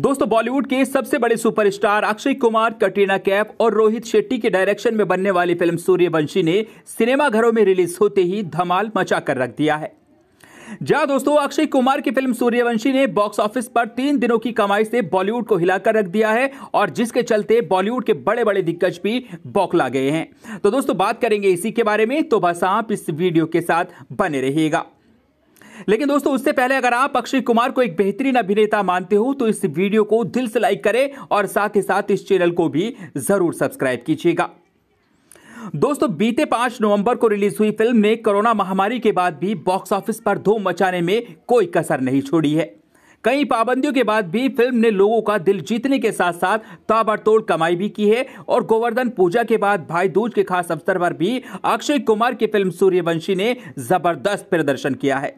दोस्तों बॉलीवुड के सबसे बड़े सुपरस्टार अक्षय कुमार कटरीना कैफ और रोहित शेट्टी के डायरेक्शन में बनने वाली फिल्म सूर्यवंशी ने सिनेमाघरों में रिलीज होते ही धमाल मचा कर रख दिया है जहां दोस्तों अक्षय कुमार की फिल्म सूर्यवंशी ने बॉक्स ऑफिस पर तीन दिनों की कमाई से बॉलीवुड को हिलाकर रख दिया है और जिसके चलते बॉलीवुड के बड़े बड़े दिग्गज भी बौखला गए हैं तो दोस्तों बात करेंगे इसी के बारे में तो बस आप इस वीडियो के साथ बने रहिएगा लेकिन दोस्तों उससे पहले अगर आप अक्षय कुमार को एक बेहतरीन अभिनेता मानते हो तो इस वीडियो को दिल से लाइक करें और साथ ही साथ इस चैनल को भी जरूर सब्सक्राइब कीजिएगा दोस्तों बीते पांच नवंबर को रिलीज हुई फिल्म ने कोरोना महामारी के बाद भी बॉक्स ऑफिस पर धूम मचाने में कोई कसर नहीं छोड़ी है कई पाबंदियों के बाद भी फिल्म ने लोगों का दिल जीतने के साथ साथ ताबड़तोड़ कमाई भी की है और गोवर्धन पूजा के बाद भाई दूज के खास अवसर पर भी अक्षय कुमार की फिल्म सूर्यवंशी ने जबरदस्त प्रदर्शन किया है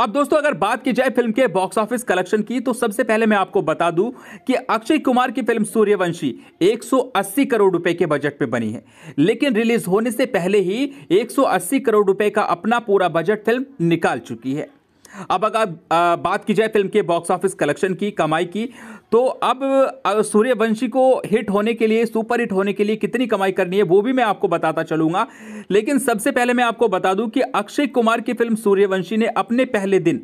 अब दोस्तों अगर बात की जाए फिल्म के बॉक्स ऑफिस कलेक्शन की तो सबसे पहले मैं आपको बता दूं कि अक्षय कुमार की फिल्म सूर्यवंशी 180 करोड़ रुपए के बजट पे बनी है लेकिन रिलीज होने से पहले ही 180 करोड़ रुपए का अपना पूरा बजट फिल्म निकाल चुकी है अब अगर बात की जाए फिल्म के बॉक्स ऑफिस कलेक्शन की कमाई की तो अब सूर्यवंशी को हिट होने के लिए सुपर हिट होने के लिए कितनी कमाई करनी है वो भी मैं आपको बताता चलूंगा लेकिन सबसे पहले मैं आपको बता दूं कि अक्षय कुमार की फिल्म सूर्यवंशी ने अपने पहले दिन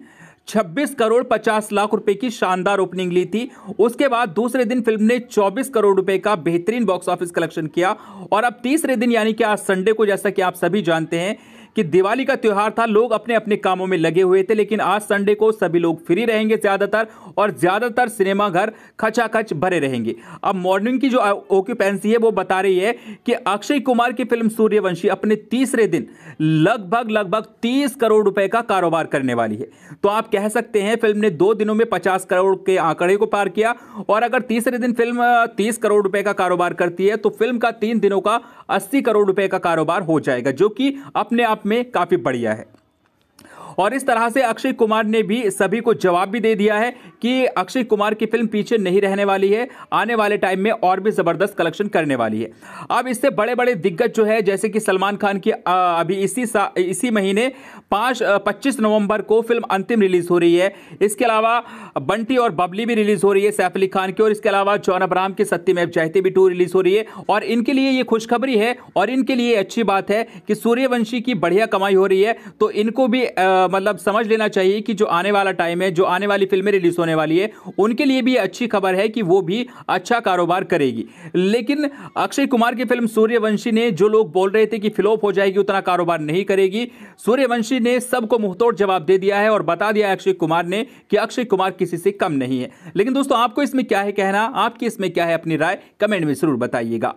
26 करोड़ 50 लाख रुपए की शानदार ओपनिंग ली थी उसके बाद दूसरे दिन फिल्म ने 24 करोड़ रुपए का बेहतरीन बॉक्स ऑफिस कलेक्शन किया और अब तीसरे दिन यानी कि आज संडे को जैसा कि आप सभी जानते हैं कि दिवाली का त्यौहार था लोग अपने अपने कामों में लगे हुए थे लेकिन आज संडे को सभी लोग फ्री रहेंगे ज़्यादातर और ज़्यादातर सिनेमाघर खचाखच भरे रहेंगे अब मॉर्निंग की जो ऑक्यूपेंसी है वो बता रही है कि अक्षय कुमार की फिल्म सूर्यवंशी अपने तीसरे दिन लगभग लगभग तीस करोड़ रुपए का कारोबार करने वाली है तो आप कह सकते हैं फिल्म ने दो दिनों में पचास करोड़ के आंकड़े को पार किया और अगर तीसरे दिन फिल्म तीस करोड़ रुपए का कारोबार करती है तो फिल्म का तीन दिनों का अस्सी करोड़ रुपए का कारोबार हो जाएगा जो कि अपने आप में काफ़ी बढ़िया है और इस तरह से अक्षय कुमार ने भी सभी को जवाब भी दे दिया है कि अक्षय कुमार की फिल्म पीछे नहीं रहने वाली है आने वाले टाइम में और भी ज़बरदस्त कलेक्शन करने वाली है अब इससे बड़े बड़े दिग्गज जो है जैसे कि सलमान खान की अभी इसी इसी महीने पाँच पच्चीस नवंबर को फिल्म अंतिम रिलीज हो रही है इसके अलावा बंटी और बबली भी रिलीज हो रही है सैफ अली खान की और इसके अलावा जॉन अब्राम की सत्यम एप चाहते भी टू रिलीज हो रही है और इनके लिए ये खुशखबरी है और इनके लिए अच्छी बात है कि सूर्यवंशी की बढ़िया कमाई हो रही है तो इनको भी आ, मतलब समझ लेना चाहिए कि जो आने वाला टाइम है जो आने वाली फिल्में रिलीज होने वाली है उनके लिए भी अच्छी खबर है कि वो भी अच्छा कारोबार करेगी लेकिन अक्षय कुमार की फिल्म सूर्यवंशी ने जो लोग बोल रहे थे कि फ्लोप हो जाएगी उतना कारोबार नहीं करेगी सूर्यवंशी ने सबको मुंहतोड़ जवाब दे दिया है और बता दिया है अक्षय कुमार ने कि अक्षय कुमार किसी से कम नहीं है लेकिन दोस्तों आपको इसमें क्या है कहना आपकी इसमें क्या है अपनी राय कमेंट में जरूर बताइएगा